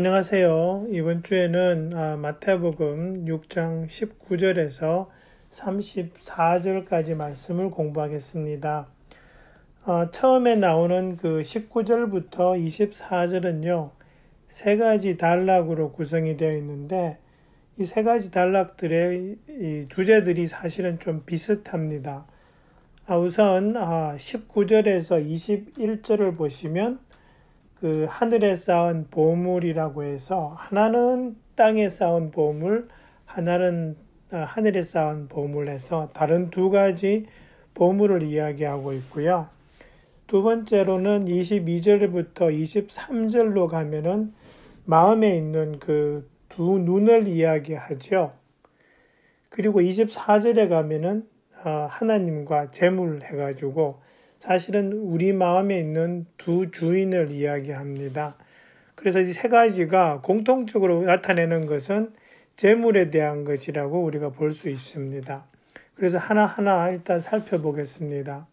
안녕하세요. 이번 주에는 아, 마태복음 6장 19절에서 34절까지 말씀을 공부하겠습니다. 어, 처음에 나오는 그 19절부터 24절은요, 세 가지 단락으로 구성이 되어 있는데, 이 세 가지 단락들의 주제들이 사실은 좀 비슷합니다. 아, 우선 19절에서 아, 21절을 보시면, 그 하늘에 쌓은 보물이라고 해서 하나는 땅에 쌓은 보물, 하나는 아, 하늘에 쌓은 보물에서 다른 두 가지 보물을 이야기하고 있고요. 두 번째로는 22절부터 23절로 가면은 마음에 있는 그 두 눈을 이야기하죠. 그리고 24절에 가면은 아, 하나님과 재물 해가지고 사실은 우리 마음에 있는 두 주인을 이야기합니다. 그래서 이 세 가지가 공통적으로 나타내는 것은 재물에 대한 것이라고 우리가 볼 수 있습니다. 그래서 하나하나 일단 살펴보겠습니다.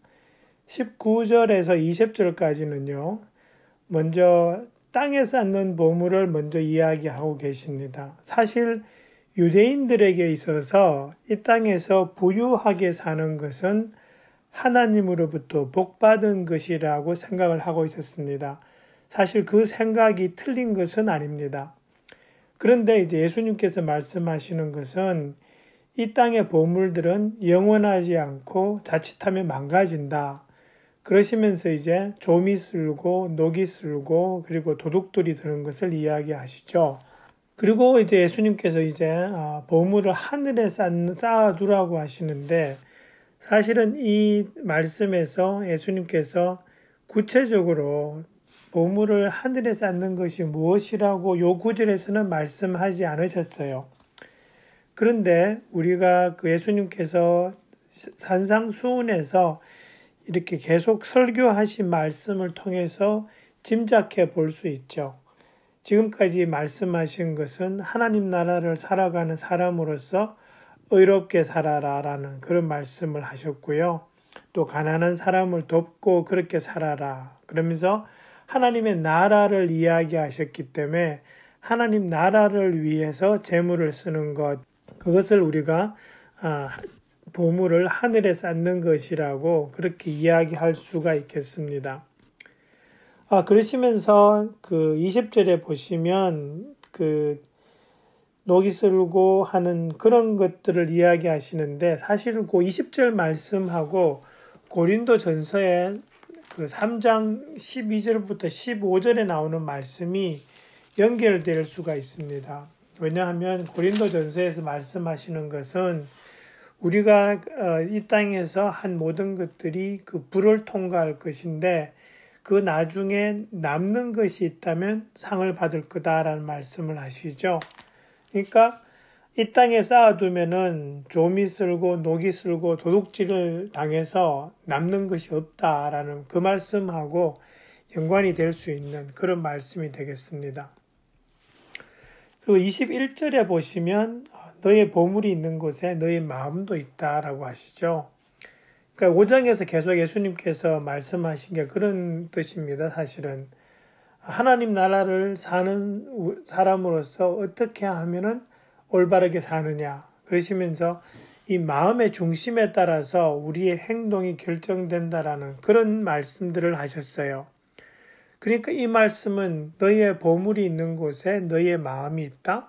19절에서 20절까지는요, 먼저 땅에 쌓는 보물을 먼저 이야기하고 계십니다. 사실 유대인들에게 있어서 이 땅에서 부유하게 사는 것은 하나님으로부터 복받은 것이라고 생각을 하고 있었습니다. 사실 그 생각이 틀린 것은 아닙니다. 그런데 이제 예수님께서 말씀하시는 것은 이 땅의 보물들은 영원하지 않고 자칫하면 망가진다. 그러시면서 이제 조미 쓸고 녹이 쓸고 그리고 도둑들이 드는 것을 이야기하시죠. 그리고 이제 예수님께서 이제 아, 보물을 하늘에 쌓아두라고 하시는데 사실은 이 말씀에서 예수님께서 구체적으로 보물을 하늘에 쌓는 것이 무엇이라고 요 구절에서는 말씀하지 않으셨어요. 그런데 우리가 그 예수님께서 산상수훈에서 이렇게 계속 설교하신 말씀을 통해서 짐작해 볼 수 있죠. 지금까지 말씀하신 것은 하나님 나라를 살아가는 사람으로서 의롭게 살아라라는 그런 말씀을 하셨고요. 또 가난한 사람을 돕고 그렇게 살아라. 그러면서 하나님의 나라를 이야기하셨기 때문에 하나님 나라를 위해서 재물을 쓰는 것 그것을 우리가 아, 보물을 하늘에 쌓는 것이라고 그렇게 이야기할 수가 있겠습니다. 아, 그러시면서 그 20절에 보시면 그 녹이 쓸고 하는 그런 것들을 이야기하시는데 사실 그 20절 말씀하고 고린도 전서의 그 3장 12절부터 15절에 나오는 말씀이 연결될 수가 있습니다. 왜냐하면 고린도 전서에서 말씀하시는 것은 우리가 어, 이 땅에서 한 모든 것들이 그 불을 통과할 것인데 그 나중에 남는 것이 있다면 상을 받을 거다라는 말씀을 하시죠. 그러니까 이 땅에 쌓아두면은 조미 쓸고 녹이 쓸고 도둑질을 당해서 남는 것이 없다라는 그 말씀하고 연관이 될 수 있는 그런 말씀이 되겠습니다. 그리고 21절에 보시면 아, 너의 보물이 있는 곳에 너의 마음도 있다라고 하시죠. 그러니까 5장에서 계속 예수님께서 말씀하신 게 그런 뜻입니다. 사실은 하나님 나라를 사는 사람으로서 어떻게 하면은 올바르게 사느냐. 그러시면서 이 마음의 중심에 따라서 우리의 행동이 결정된다라는 그런 말씀들을 하셨어요. 그러니까 이 말씀은 너희의 보물이 있는 곳에 너희의 마음이 있다.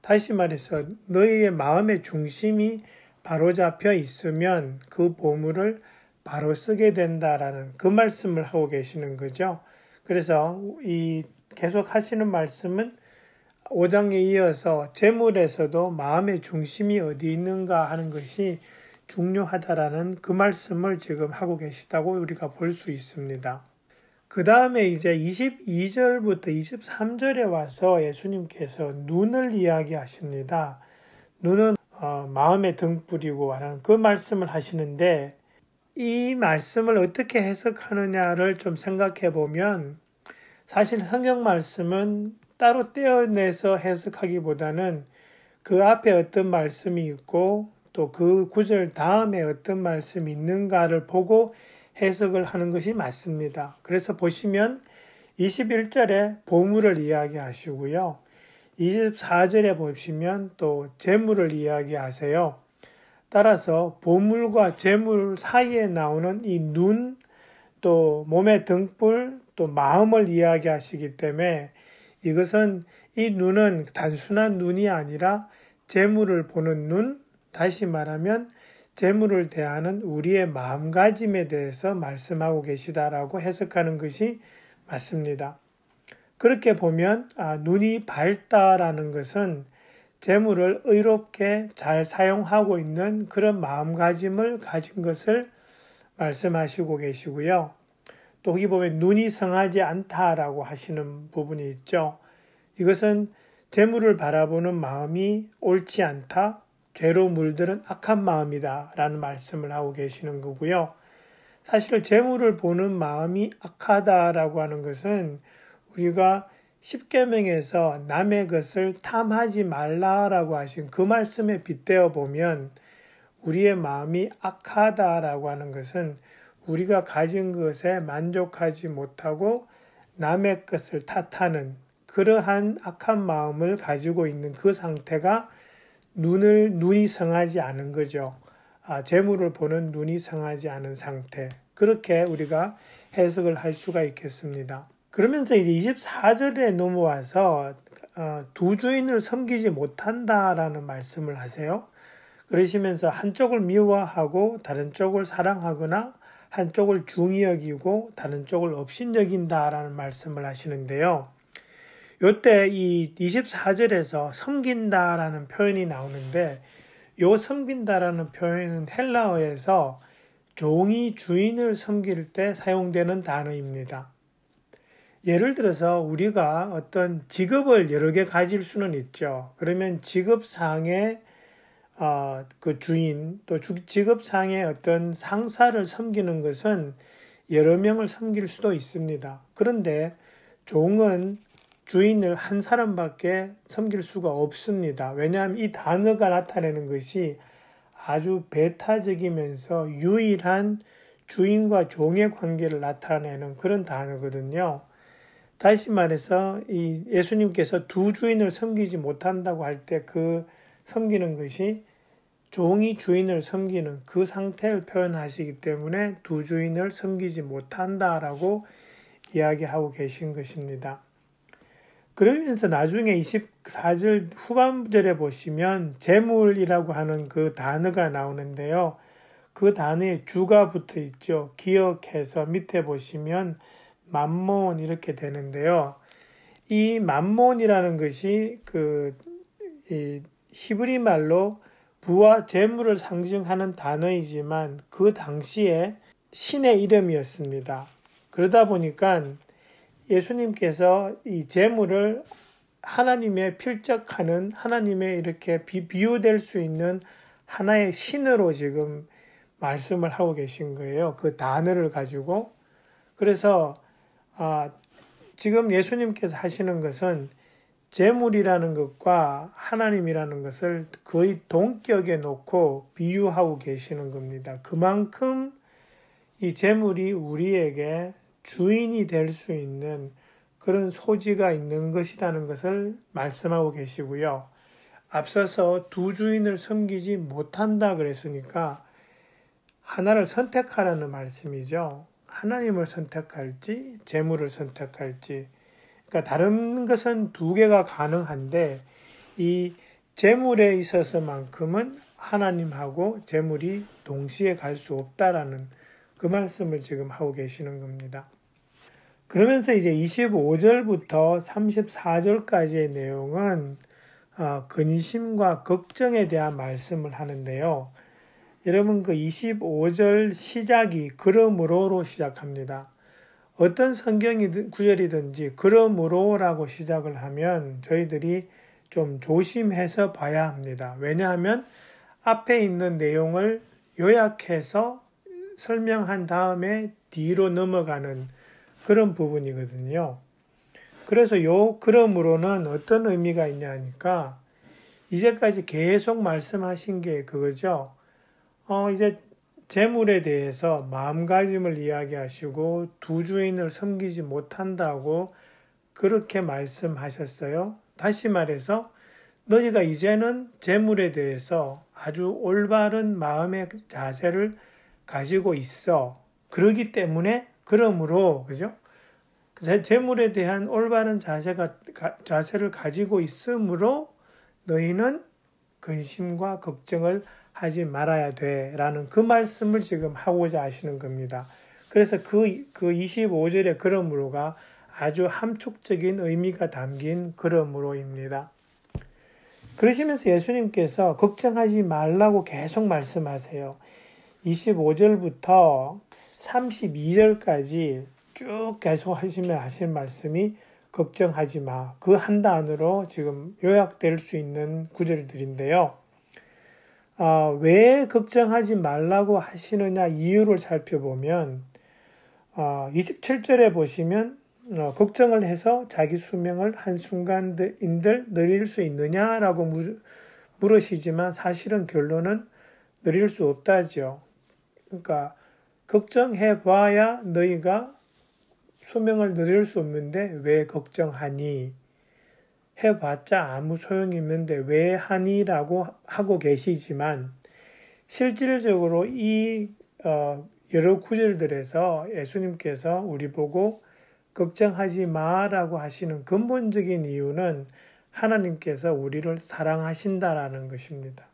다시 말해서 너희의 마음의 중심이 바로잡혀 있으면 그 보물을 바로 쓰게 된다라는 그 말씀을 하고 계시는 거죠. 그래서 이 계속 하시는 말씀은 5장에 이어서 재물에서도 마음의 중심이 어디 있는가 하는 것이 중요하다라는 그 말씀을 지금 하고 계시다고 우리가 볼 수 있습니다. 그 다음에 이제 22절부터 23절에 와서 예수님께서 눈을 이야기하십니다. 눈은 어, 마음의 등불이고 하는 그 말씀을 하시는데 이 말씀을 어떻게 해석하느냐를 좀 생각해 보면 사실 성경 말씀은 따로 떼어내서 해석하기보다는 그 앞에 어떤 말씀이 있고 또 그 구절 다음에 어떤 말씀이 있는가를 보고 해석을 하는 것이 맞습니다. 그래서 보시면 21절에 보물을 이야기하시고요. 24절에 보시면 또 재물을 이야기하세요. 따라서 보물과 재물 사이에 나오는 이 눈, 또 몸의 등불, 또 마음을 이야기하시기 때문에 이것은 이 눈은 단순한 눈이 아니라 재물을 보는 눈, 다시 말하면 재물을 대하는 우리의 마음가짐에 대해서 말씀하고 계시다라고 해석하는 것이 맞습니다. 그렇게 보면 아, 눈이 밝다라는 것은 재물을 의롭게 잘 사용하고 있는 그런 마음가짐을 가진 것을 말씀하시고 계시고요. 또 여기 보면 눈이 성하지 않다라고 하시는 부분이 있죠. 이것은 재물을 바라보는 마음이 옳지 않다. 죄로 물들은 악한 마음이다. 라는 말씀을 하고 계시는 거고요. 사실 재물을 보는 마음이 악하다라고 하는 것은 우리가 1 0계명에서 남의 것을 탐하지 말라라고 하신 그 말씀에 빗대어 보면 우리의 마음이 악하다라고 하는 것은 우리가 가진 것에 만족하지 못하고 남의 것을 탓하는 그러한 악한 마음을 가지고 있는 그 상태가 눈을 눈이 성하지 않은 거죠. 아, 재물을 보는 눈이 성하지 않은 상태. 그렇게 우리가 해석을 할 수가 있겠습니다. 그러면서 이제 24절에 넘어와서 어, 두 주인을 섬기지 못한다라는 말씀을 하세요. 그러시면서 한쪽을 미워하고 다른 쪽을 사랑하거나 한쪽을 중히 여기고 다른 쪽을 업신여긴다라는 말씀을 하시는데요. 요때 이 24절에서 섬긴다라는 표현이 나오는데 요 섬긴다라는 표현은 헬라어에서 종이 주인을 섬길 때 사용되는 단어입니다. 예를 들어서 우리가 어떤 직업을 여러 개 가질 수는 있죠. 그러면 직업상의 어, 그 주인 또 직업상의 어떤 상사를 섬기는 것은 여러 명을 섬길 수도 있습니다. 그런데 종은 주인을 한 사람밖에 섬길 수가 없습니다. 왜냐하면 이 단어가 나타내는 것이 아주 배타적이면서 유일한 주인과 종의 관계를 나타내는 그런 단어거든요. 다시 말해서 이 예수님께서 두 주인을 섬기지 못한다고 할 때 그 섬기는 것이 종이 주인을 섬기는 그 상태를 표현하시기 때문에 두 주인을 섬기지 못한다라고 이야기하고 계신 것입니다. 그러면서 나중에 24절 후반절에 보시면 재물이라고 하는 그 단어가 나오는데요. 그 단어에 주가 붙어 있죠. 기억해서 밑에 보시면 만몬 이렇게 되는데요. 이 만몬이라는 것이 그 히브리 말로 부와 재물을 상징하는 단어이지만 그 당시에 신의 이름이었습니다. 그러다 보니까 예수님께서 이 재물을 하나님의 필적하는 하나님의 이렇게 비, 비유될 수 있는 하나의 신으로 지금 말씀을 하고 계신 거예요. 그 단어를 가지고. 그래서 아, 지금 예수님께서 하시는 것은 재물이라는 것과 하나님이라는 것을 거의 동격에 놓고 비유하고 계시는 겁니다. 그만큼 이 재물이 우리에게 주인이 될 수 있는 그런 소지가 있는 것이라는 것을 말씀하고 계시고요. 앞서서 두 주인을 섬기지 못한다 그랬으니까 하나를 선택하라는 말씀이죠. 하나님을 선택할지 재물을 선택할지 그러니까 다른 것은 두 개가 가능한데 이 재물에 있어서만큼은 하나님하고 재물이 동시에 갈 수 없다라는 그 말씀을 지금 하고 계시는 겁니다. 그러면서 이제 25절부터 34절까지의 내용은 어, 근심과 걱정에 대한 말씀을 하는데요. 여러분 그 25절 시작이 그러므로로 시작합니다. 어떤 성경이 구절이든지 그러므로라고 시작을 하면 저희들이 좀 조심해서 봐야 합니다. 왜냐하면 앞에 있는 내용을 요약해서 설명한 다음에 뒤로 넘어가는 그런 부분이거든요. 그래서 요 그러므로는 어떤 의미가 있냐 하니까 이제까지 계속 말씀하신 게 그거죠. 어, 이제 재물에 대해서 마음가짐을 이야기하시고 두 주인을 섬기지 못한다고 그렇게 말씀하셨어요. 다시 말해서 너희가 이제는 재물에 대해서 아주 올바른 마음의 자세를 가지고 있어. 그러기 때문에 그러므로 그죠? 재물에 대한 올바른 자세가 자세를 가지고 있으므로 너희는 근심과 걱정을 하지 말아야 돼. 라는 그 말씀을 지금 하고자 하시는 겁니다. 그래서 그, 그 25절의 그러므로가 아주 함축적인 의미가 담긴 그러므로입니다. 그러시면서 예수님께서 걱정하지 말라고 계속 말씀하세요. 25절부터 32절까지 쭉 계속 하시면 하신 말씀이 걱정하지 마. 그 한 단어로 지금 요약될 수 있는 구절들인데요. 아, 왜 걱정하지 말라고 하시느냐 이유를 살펴보면 어, 아, 27절에 보시면 어, 걱정을 해서 자기 수명을 한순간인들 늘릴 수 있느냐라고 물, 물으시지만 사실은 결론은 늘릴 수 없다죠. 그러니까 걱정해 봐야 너희가 수명을 늘릴 수 없는데 왜 걱정하니? 해봤자 아무 소용이 있는데 왜 하니라고 하고 계시지만 실질적으로 이 어, 여러 구절들에서 예수님께서 우리 보고 걱정하지 마라고 하시는 근본적인 이유는 하나님께서 우리를 사랑하신다라는 것입니다.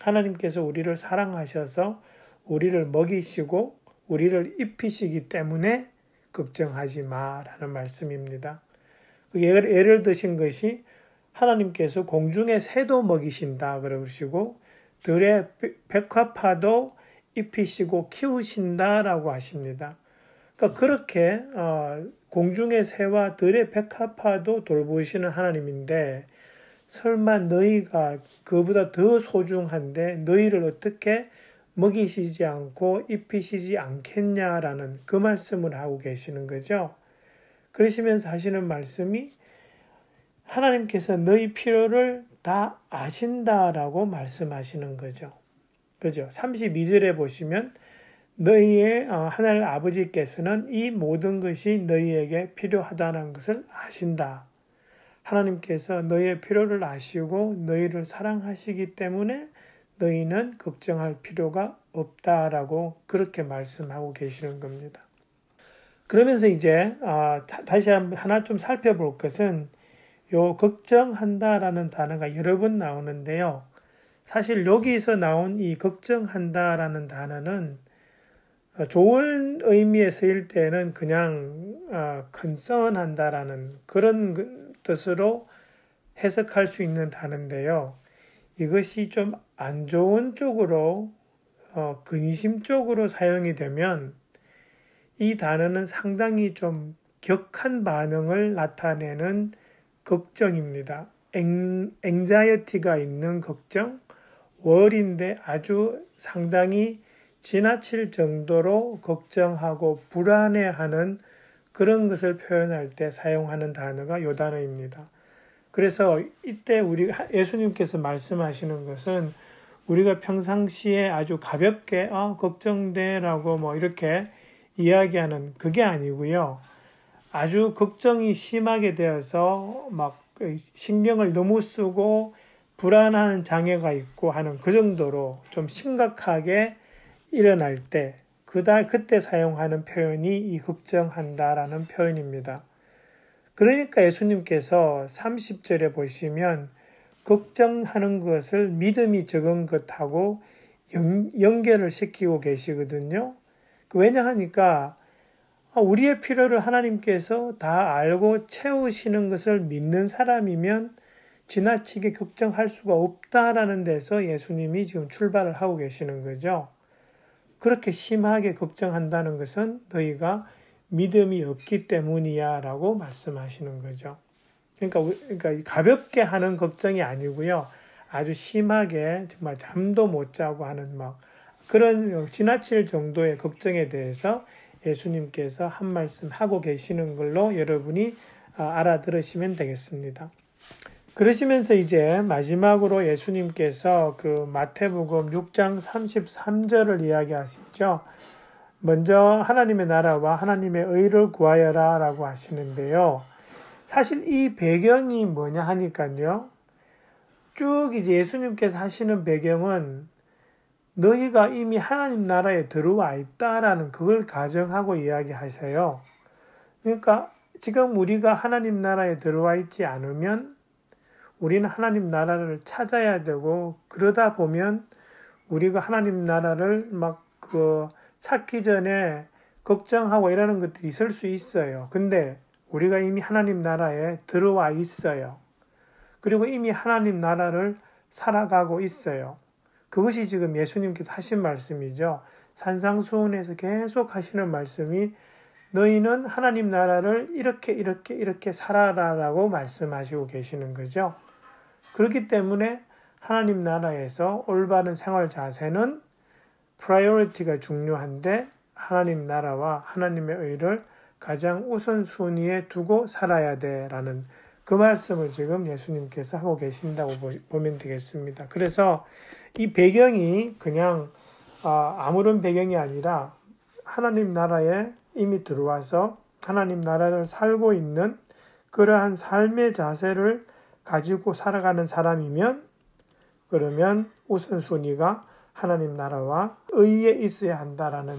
하나님께서 우리를 사랑하셔서 우리를 먹이시고 우리를 입히시기 때문에 걱정하지 마라는 말씀입니다. 예를, 예를 드신 것이 하나님께서 공중에 새도 먹이신다 그러시고 들의 백화파도 입히시고 키우신다라고 하십니다. 그러니까 그렇게 어, 공중의 새와 들의 백합화도 돌보시는 하나님인데 설마 너희가 그보다 더 소중한데 너희를 어떻게 먹이시지 않고 입히시지 않겠냐라는 그 말씀을 하고 계시는 거죠. 그러시면서 하시는 말씀이 하나님께서 너희 필요를 다 아신다라고 말씀하시는 거죠. 그죠? 32절에 보시면 너희의 어, 하늘 아버지께서는 이 모든 것이 너희에게 필요하다는 것을 아신다. 하나님께서 너희의 필요를 아시고 너희를 사랑하시기 때문에 너희는 걱정할 필요가 없다라고 그렇게 말씀하고 계시는 겁니다. 그러면서 이제 어, 다시 하나 좀 살펴볼 것은 요 걱정한다라는 단어가 여러 번 나오는데요. 사실 여기서 나온 이 걱정한다라는 단어는 어, 좋은 의미에 쓰일 때는 그냥 어, 아, 선한다라는 그런 그, 뜻으로 해석할 수 있는 단어인데요. 이것이 좀 안 좋은 쪽으로 어, 근심 쪽으로 사용이 되면 이 단어는 상당히 좀 격한 반응을 나타내는 걱정입니다. 앵, 자이어티가 있는 걱정, 월인데 아주 상당히 지나칠 정도로 걱정하고 불안해하는 그런 것을 표현할 때 사용하는 단어가 요 단어입니다. 그래서 이때 우리 예수님께서 말씀하시는 것은 우리가 평상시에 아주 가볍게 아 어, 걱정돼라고 뭐 이렇게 이야기하는 그게 아니고요. 아주 걱정이 심하게 되어서 막 신경을 너무 쓰고 불안한 장애가 있고 하는 그 정도로 좀 심각하게 일어날 때 그다 그때 사용하는 표현이 이 걱정한다라는 표현입니다. 그러니까 예수님께서 30절에 보시면 걱정하는 것을 믿음이 적은 것하고 연, 연결을 시키고 계시거든요. 왜냐 하니까 아, 우리의 필요를 하나님께서 다 알고 채우시는 것을 믿는 사람이면 지나치게 걱정할 수가 없다라는 데서 예수님이 지금 출발을 하고 계시는 거죠. 그렇게 심하게 걱정한다는 것은 너희가 믿음이 없기 때문이야 라고 말씀하시는 거죠. 그러니까, 그러니까 가볍게 하는 걱정이 아니고요. 아주 심하게 정말 잠도 못 자고 하는 막 그런 지나칠 정도의 걱정에 대해서 예수님께서 한 말씀 하고 계시는 걸로 여러분이 아, 알아들으시면 되겠습니다. 그러시면서 이제 마지막으로 예수님께서 그 마태복음 6장 33절을 이야기하시죠. 먼저 하나님의 나라와 하나님의 의를 구하여라 라고 하시는데요. 사실 이 배경이 뭐냐 하니까요. 쭉 이제 예수님께서 하시는 배경은 너희가 이미 하나님 나라에 들어와 있다라는 그걸 가정하고 이야기하세요. 그러니까 지금 우리가 하나님 나라에 들어와 있지 않으면 우리는 하나님 나라를 찾아야 되고 그러다 보면 우리가 하나님 나라를 막 그 찾기 전에 걱정하고 이러는 것들이 있을 수 있어요. 근데 우리가 이미 하나님 나라에 들어와 있어요. 그리고 이미 하나님 나라를 살아가고 있어요. 그것이 지금 예수님께서 하신 말씀이죠. 산상수훈에서 계속 하시는 말씀이 너희는 하나님 나라를 이렇게 이렇게 이렇게 살아라라고 말씀하시고 계시는 거죠. 그렇기 때문에 하나님 나라에서 올바른 생활 자세는 프라이어리티가 중요한데 하나님 나라와 하나님의 의를 가장 우선순위에 두고 살아야 돼라는 그 말씀을 지금 예수님께서 하고 계신다고 보면 되겠습니다. 그래서 이 배경이 그냥 아, 아무런 배경이 아니라 하나님 나라에 이미 들어와서 하나님 나라를 살고 있는 그러한 삶의 자세를 가지고 살아가는 사람이면 그러면 우선순위가 하나님 나라와 의에 있어야 한다라는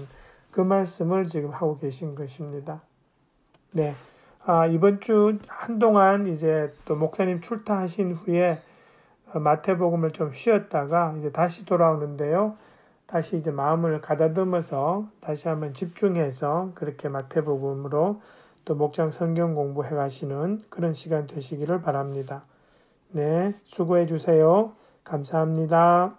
그 말씀을 지금 하고 계신 것입니다. 네. 아, 이번 주 한동안 이제 또 목사님 출타하신 후에 마태복음을 좀 쉬었다가 이제 다시 돌아오는데요. 다시 이제 마음을 가다듬어서 다시 한번 집중해서 그렇게 마태복음으로 또 목장 성경 공부해 가시는 그런 시간 되시기를 바랍니다. 네, 수고해 주세요. 감사합니다.